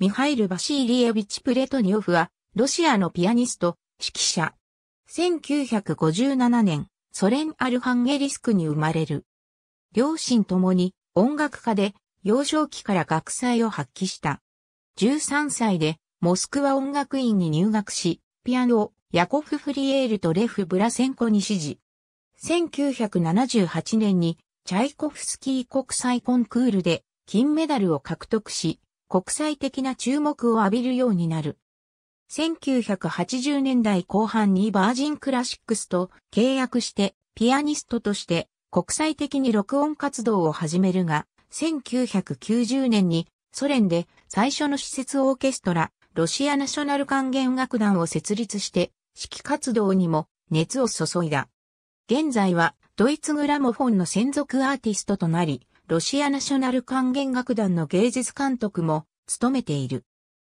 ミハイル・バシーリエビチ・プレトニオフは、ロシアのピアニスト、指揮者。1957年、ソ連アルハンゲリスクに生まれる。両親ともに音楽家で、幼少期から学祭を発揮した。13歳で、モスクワ音楽院に入学し、ピアノをヤコフ・フリエールとレフ・ブラセンコに指示。1978年に、チャイコフスキー国際コンクールで金メダルを獲得し、国際的な注目を浴びるようになる。1980年代後半にバージンクラシックスと契約してピアニストとして国際的に録音活動を始めるが、1990年にソ連で最初の施設オーケストラ、ロシアナショナル管弦楽団を設立して指揮活動にも熱を注いだ。現在はドイツグラモフォンの専属アーティストとなり、ロシアナショナル管弦楽団の芸術監督も務めている。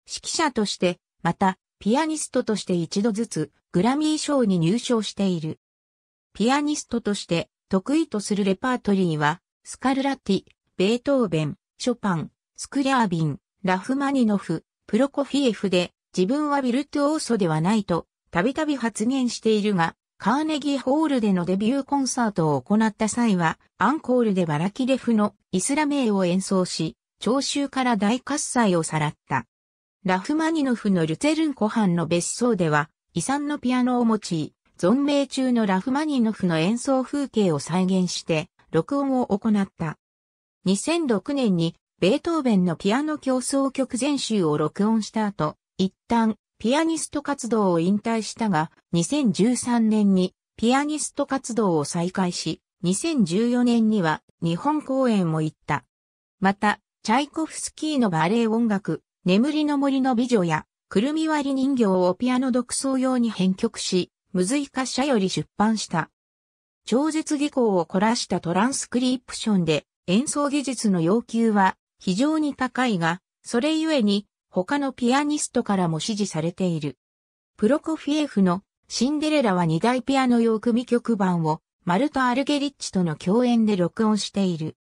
指揮者として、また、ピアニストとして一度ずつ、グラミー賞に入賞している。ピアニストとして、得意とするレパートリーは、スカルラティ、ベートーベン、ショパン、スクリャービン、ラフマニノフ、プロコフィエフで、自分はビルトオーソではないと、たびたび発言しているが、カーネギーホールでのデビューコンサートを行った際は、アンコールでバラキレフのイスラメイを演奏し、聴衆から大喝采をさらった。ラフマニノフのルツェルン湖畔の別荘では、遺産のピアノを用い、存命中のラフマニノフの演奏風景を再現して、録音を行った。2006年に、ベートーベンのピアノ競争曲全集を録音した後、一旦、ピアニスト活動を引退したが、2013年に、ピアニスト活動を再開し、2014年には、日本公演も行った。また、チャイコフスキーのバレエ音楽、眠りの森の美女や、くるみ割り人形をピアノ独奏用に編曲し、無髄化社より出版した。超絶技巧を凝らしたトランスクリプションで、演奏技術の要求は非常に高いが、それゆえに他のピアニストからも支持されている。プロコフィエフのシンデレラは2大ピアノ用組曲版をマルト・アルゲリッチとの共演で録音している。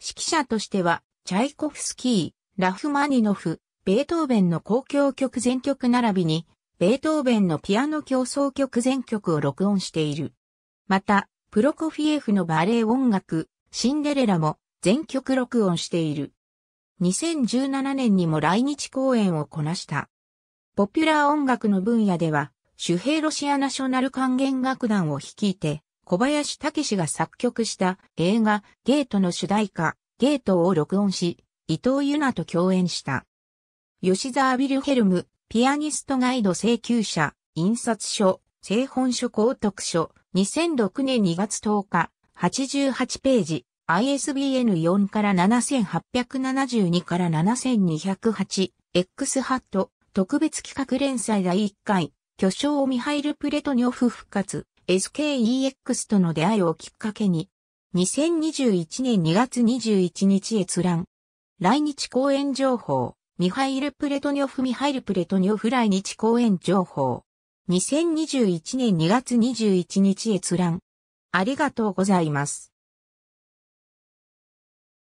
指揮者としてはチャイコフスキー、ラフマニノフ、ベートーベンの公共曲全曲並びに、ベートーベンのピアノ競争曲全曲を録音している。また、プロコフィエフのバレエ音楽、シンデレラも全曲録音している。2017年にも来日公演をこなした。ポピュラー音楽の分野では、主兵ロシアナショナル管弦楽団を率いて、小林武史が作曲した映画ゲートの主題歌、ゲートを録音し、伊藤ゆ奈と共演した。吉沢ビルヘルム、ピアニストガイド請求者、印刷書、製本書公読書、2006年2月10日、88ページ、ISBN4 から7872から7208、X ハット、特別企画連載第1回、巨匠ミハイル・プレトニョフ復活、SKEX との出会いをきっかけに、2021年2月21日閲覧。来日公演情報。ミハイル・プレトニョフ・ミハイル・プレトニョフ来日公演情報。2021年2月21日閲覧。ありがとうございます。